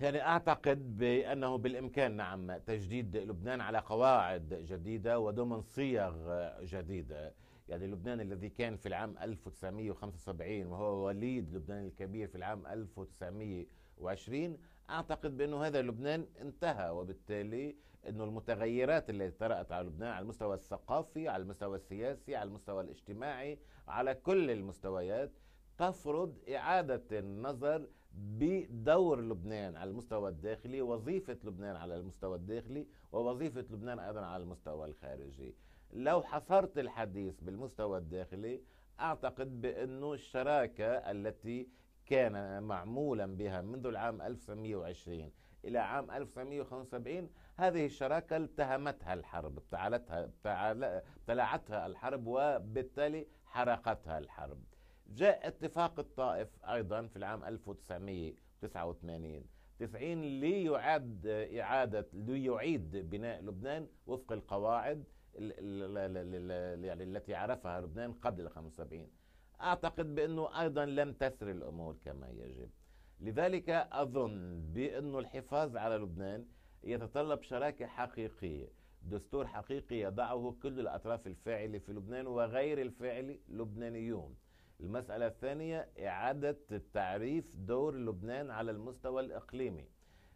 يعني اعتقد بانه بالامكان نعم تجديد لبنان على قواعد جديده وضمن صيغ جديده يعني لبنان الذي كان في العام 1975 وهو وليد لبنان الكبير في العام 1920 اعتقد بانه هذا لبنان انتهى وبالتالي انه المتغيرات التي طرات على لبنان على المستوى الثقافي على المستوى السياسي على المستوى الاجتماعي على كل المستويات تفرض إعادة النظر بدور لبنان على المستوى الداخلي وظيفة لبنان على المستوى الداخلي ووظيفة لبنان أيضا على المستوى الخارجي لو حصرت الحديث بالمستوى الداخلي أعتقد بأنه الشراكة التي كان معمولا بها منذ العام 1920 إلى عام 1975 هذه الشراكة التهمتها الحرب ابتعلتها ابتلعتها الحرب وبالتالي حرقتها الحرب جاء اتفاق الطائف أيضا في العام 1989 90 ليعاد إعادة ليعيد بناء لبنان وفق القواعد يعني التي عرفها لبنان قبل 75 أعتقد بأنه أيضا لم تسر الأمور كما يجب لذلك أظن بأنه الحفاظ على لبنان يتطلب شراكة حقيقية دستور حقيقي يضعه كل الأطراف الفاعلة في لبنان وغير الفاعل لبنانيون المسألة الثانية إعادة تعريف دور لبنان على المستوى الإقليمي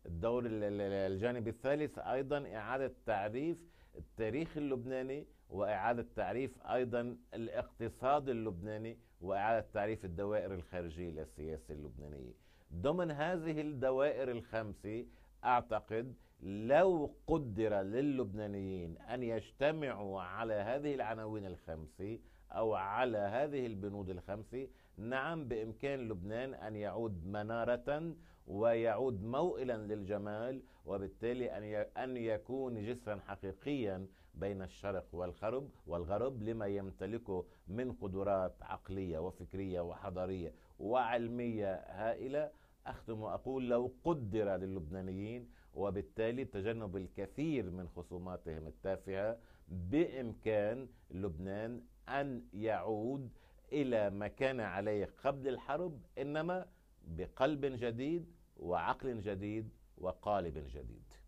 الدور الجانب الثالث أيضا إعادة تعريف التاريخ اللبناني وإعادة تعريف أيضا الاقتصاد اللبناني وإعادة تعريف الدوائر الخارجية للسياسة اللبنانية ضمن هذه الدوائر الخمسة أعتقد لو قدر للبنانيين أن يجتمعوا على هذه العناوين الخمسة أو على هذه البنود الخمسة نعم بإمكان لبنان أن يعود منارة ويعود موئلا للجمال وبالتالي أن أن يكون جسرا حقيقيا بين الشرق والغرب والغرب لما يمتلكه من قدرات عقلية وفكرية وحضارية وعلمية هائلة أختم وأقول لو قدر للبنانيين وبالتالي تجنب الكثير من خصوماتهم التافهة بإمكان لبنان أن يعود إلى ما كان عليه قبل الحرب إنما بقلب جديد وعقل جديد وقالب جديد